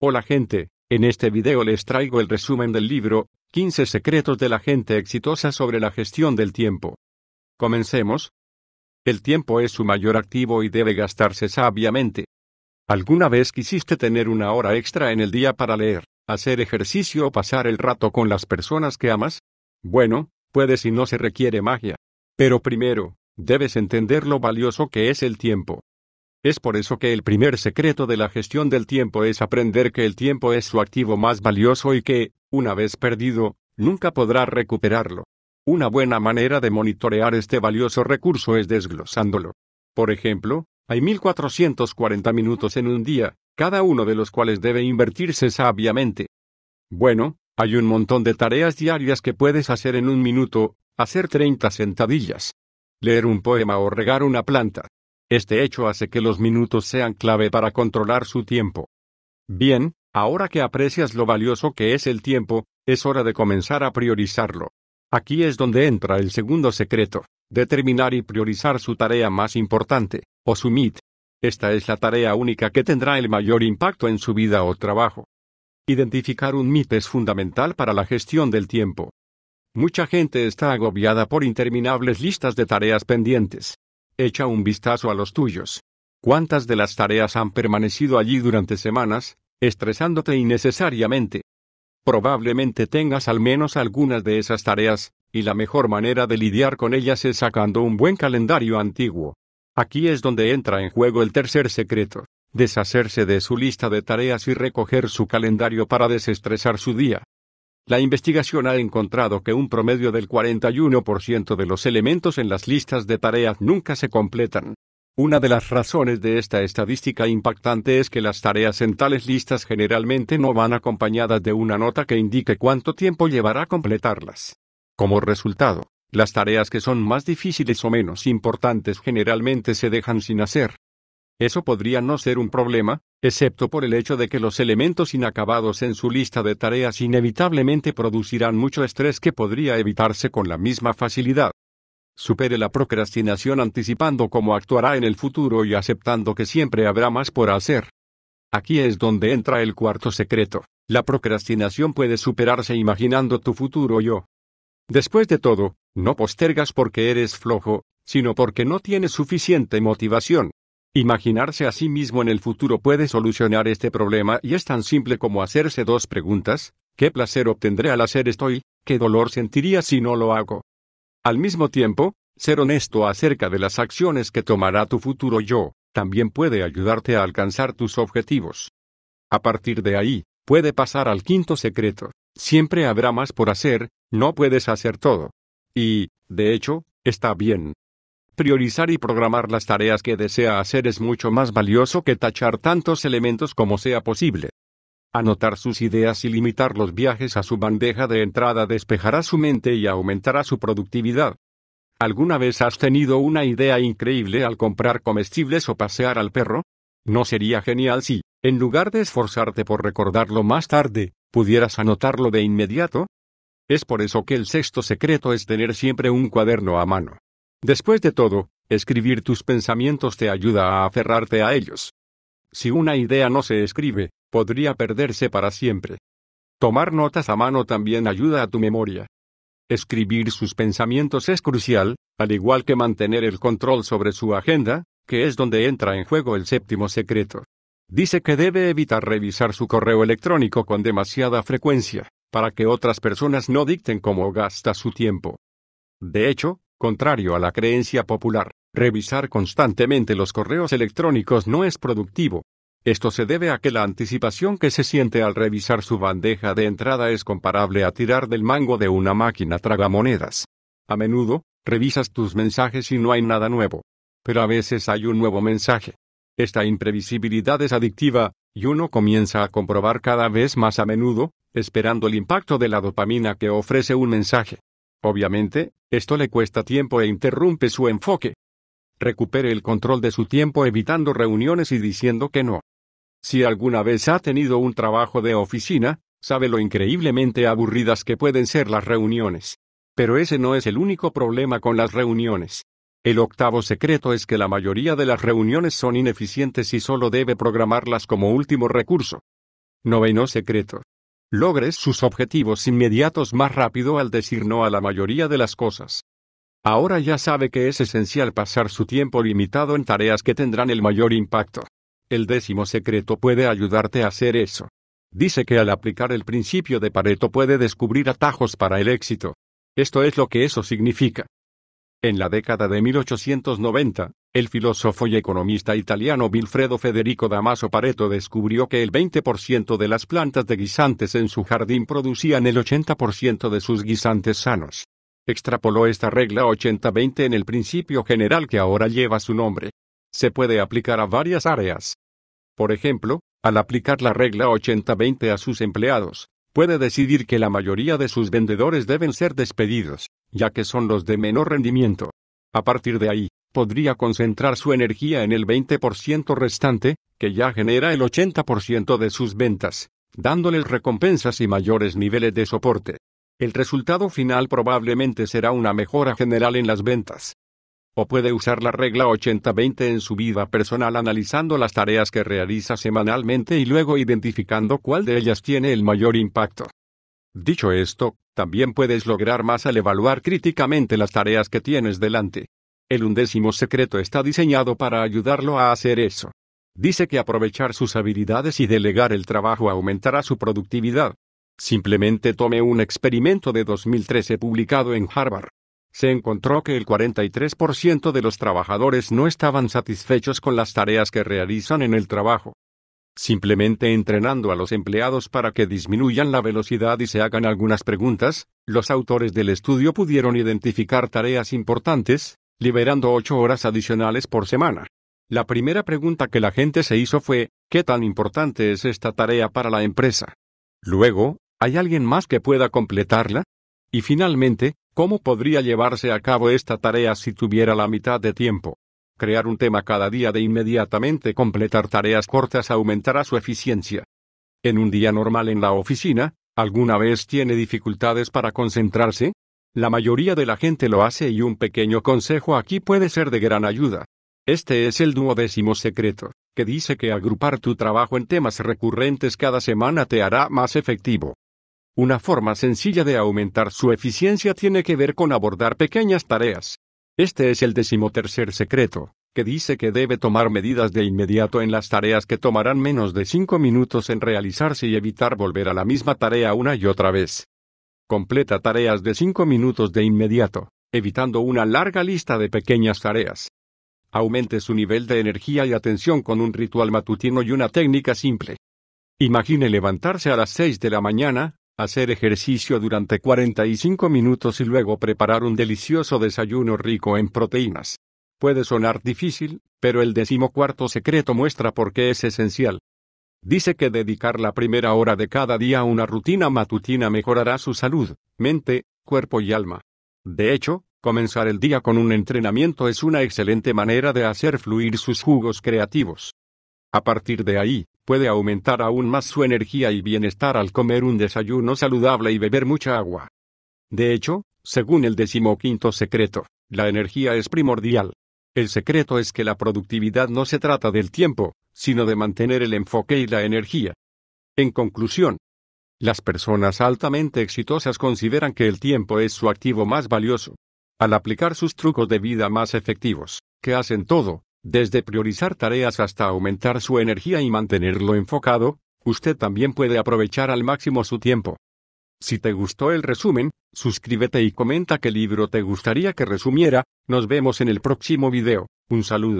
Hola gente, en este video les traigo el resumen del libro, 15 secretos de la gente exitosa sobre la gestión del tiempo. Comencemos. El tiempo es su mayor activo y debe gastarse sabiamente. ¿Alguna vez quisiste tener una hora extra en el día para leer, hacer ejercicio o pasar el rato con las personas que amas? Bueno, puede si no se requiere magia. Pero primero, debes entender lo valioso que es el tiempo. Es por eso que el primer secreto de la gestión del tiempo es aprender que el tiempo es su activo más valioso y que, una vez perdido, nunca podrá recuperarlo. Una buena manera de monitorear este valioso recurso es desglosándolo. Por ejemplo, hay 1440 minutos en un día, cada uno de los cuales debe invertirse sabiamente. Bueno, hay un montón de tareas diarias que puedes hacer en un minuto, hacer 30 sentadillas, leer un poema o regar una planta. Este hecho hace que los minutos sean clave para controlar su tiempo. Bien, ahora que aprecias lo valioso que es el tiempo, es hora de comenzar a priorizarlo. Aquí es donde entra el segundo secreto, determinar y priorizar su tarea más importante, o su MIT. Esta es la tarea única que tendrá el mayor impacto en su vida o trabajo. Identificar un MIT es fundamental para la gestión del tiempo. Mucha gente está agobiada por interminables listas de tareas pendientes, Echa un vistazo a los tuyos. ¿Cuántas de las tareas han permanecido allí durante semanas, estresándote innecesariamente? Probablemente tengas al menos algunas de esas tareas, y la mejor manera de lidiar con ellas es sacando un buen calendario antiguo. Aquí es donde entra en juego el tercer secreto, deshacerse de su lista de tareas y recoger su calendario para desestresar su día. La investigación ha encontrado que un promedio del 41% de los elementos en las listas de tareas nunca se completan. Una de las razones de esta estadística impactante es que las tareas en tales listas generalmente no van acompañadas de una nota que indique cuánto tiempo llevará completarlas. Como resultado, las tareas que son más difíciles o menos importantes generalmente se dejan sin hacer, eso podría no ser un problema, excepto por el hecho de que los elementos inacabados en su lista de tareas inevitablemente producirán mucho estrés que podría evitarse con la misma facilidad. Supere la procrastinación anticipando cómo actuará en el futuro y aceptando que siempre habrá más por hacer. Aquí es donde entra el cuarto secreto. La procrastinación puede superarse imaginando tu futuro yo. Después de todo, no postergas porque eres flojo, sino porque no tienes suficiente motivación. Imaginarse a sí mismo en el futuro puede solucionar este problema y es tan simple como hacerse dos preguntas, ¿qué placer obtendré al hacer esto y qué dolor sentiría si no lo hago? Al mismo tiempo, ser honesto acerca de las acciones que tomará tu futuro yo, también puede ayudarte a alcanzar tus objetivos. A partir de ahí, puede pasar al quinto secreto. Siempre habrá más por hacer, no puedes hacer todo. Y, de hecho, está bien, Priorizar y programar las tareas que desea hacer es mucho más valioso que tachar tantos elementos como sea posible. Anotar sus ideas y limitar los viajes a su bandeja de entrada despejará su mente y aumentará su productividad. ¿Alguna vez has tenido una idea increíble al comprar comestibles o pasear al perro? ¿No sería genial si, en lugar de esforzarte por recordarlo más tarde, pudieras anotarlo de inmediato? Es por eso que el sexto secreto es tener siempre un cuaderno a mano. Después de todo, escribir tus pensamientos te ayuda a aferrarte a ellos. Si una idea no se escribe, podría perderse para siempre. Tomar notas a mano también ayuda a tu memoria. Escribir sus pensamientos es crucial, al igual que mantener el control sobre su agenda, que es donde entra en juego el séptimo secreto. Dice que debe evitar revisar su correo electrónico con demasiada frecuencia, para que otras personas no dicten cómo gasta su tiempo. De hecho, Contrario a la creencia popular, revisar constantemente los correos electrónicos no es productivo. Esto se debe a que la anticipación que se siente al revisar su bandeja de entrada es comparable a tirar del mango de una máquina tragamonedas. A menudo, revisas tus mensajes y no hay nada nuevo. Pero a veces hay un nuevo mensaje. Esta imprevisibilidad es adictiva, y uno comienza a comprobar cada vez más a menudo, esperando el impacto de la dopamina que ofrece un mensaje. Obviamente, esto le cuesta tiempo e interrumpe su enfoque. Recupere el control de su tiempo evitando reuniones y diciendo que no. Si alguna vez ha tenido un trabajo de oficina, sabe lo increíblemente aburridas que pueden ser las reuniones. Pero ese no es el único problema con las reuniones. El octavo secreto es que la mayoría de las reuniones son ineficientes y solo debe programarlas como último recurso. Noveno secreto logres sus objetivos inmediatos más rápido al decir no a la mayoría de las cosas. Ahora ya sabe que es esencial pasar su tiempo limitado en tareas que tendrán el mayor impacto. El décimo secreto puede ayudarte a hacer eso. Dice que al aplicar el principio de Pareto puede descubrir atajos para el éxito. Esto es lo que eso significa. En la década de 1890, el filósofo y economista italiano Vilfredo Federico Damaso Pareto descubrió que el 20% de las plantas de guisantes en su jardín producían el 80% de sus guisantes sanos. Extrapoló esta regla 80-20 en el principio general que ahora lleva su nombre. Se puede aplicar a varias áreas. Por ejemplo, al aplicar la regla 80-20 a sus empleados, puede decidir que la mayoría de sus vendedores deben ser despedidos, ya que son los de menor rendimiento. A partir de ahí, podría concentrar su energía en el 20% restante, que ya genera el 80% de sus ventas, dándoles recompensas y mayores niveles de soporte. El resultado final probablemente será una mejora general en las ventas. O puede usar la regla 80-20 en su vida personal analizando las tareas que realiza semanalmente y luego identificando cuál de ellas tiene el mayor impacto. Dicho esto, también puedes lograr más al evaluar críticamente las tareas que tienes delante. El undécimo secreto está diseñado para ayudarlo a hacer eso. Dice que aprovechar sus habilidades y delegar el trabajo aumentará su productividad. Simplemente tome un experimento de 2013 publicado en Harvard. Se encontró que el 43% de los trabajadores no estaban satisfechos con las tareas que realizan en el trabajo. Simplemente entrenando a los empleados para que disminuyan la velocidad y se hagan algunas preguntas, los autores del estudio pudieron identificar tareas importantes, liberando ocho horas adicionales por semana. La primera pregunta que la gente se hizo fue, ¿qué tan importante es esta tarea para la empresa? Luego, ¿hay alguien más que pueda completarla? Y finalmente, ¿cómo podría llevarse a cabo esta tarea si tuviera la mitad de tiempo? Crear un tema cada día de inmediatamente completar tareas cortas aumentará su eficiencia. En un día normal en la oficina, ¿alguna vez tiene dificultades para concentrarse? La mayoría de la gente lo hace y un pequeño consejo aquí puede ser de gran ayuda. Este es el duodécimo secreto, que dice que agrupar tu trabajo en temas recurrentes cada semana te hará más efectivo. Una forma sencilla de aumentar su eficiencia tiene que ver con abordar pequeñas tareas. Este es el decimotercer secreto, que dice que debe tomar medidas de inmediato en las tareas que tomarán menos de cinco minutos en realizarse y evitar volver a la misma tarea una y otra vez. Completa tareas de 5 minutos de inmediato, evitando una larga lista de pequeñas tareas. Aumente su nivel de energía y atención con un ritual matutino y una técnica simple. Imagine levantarse a las 6 de la mañana, hacer ejercicio durante 45 minutos y luego preparar un delicioso desayuno rico en proteínas. Puede sonar difícil, pero el decimocuarto secreto muestra por qué es esencial. Dice que dedicar la primera hora de cada día a una rutina matutina mejorará su salud, mente, cuerpo y alma. De hecho, comenzar el día con un entrenamiento es una excelente manera de hacer fluir sus jugos creativos. A partir de ahí, puede aumentar aún más su energía y bienestar al comer un desayuno saludable y beber mucha agua. De hecho, según el decimoquinto secreto, la energía es primordial, el secreto es que la productividad no se trata del tiempo, sino de mantener el enfoque y la energía. En conclusión, las personas altamente exitosas consideran que el tiempo es su activo más valioso. Al aplicar sus trucos de vida más efectivos, que hacen todo, desde priorizar tareas hasta aumentar su energía y mantenerlo enfocado, usted también puede aprovechar al máximo su tiempo. Si te gustó el resumen, suscríbete y comenta qué libro te gustaría que resumiera, nos vemos en el próximo video, un saludo.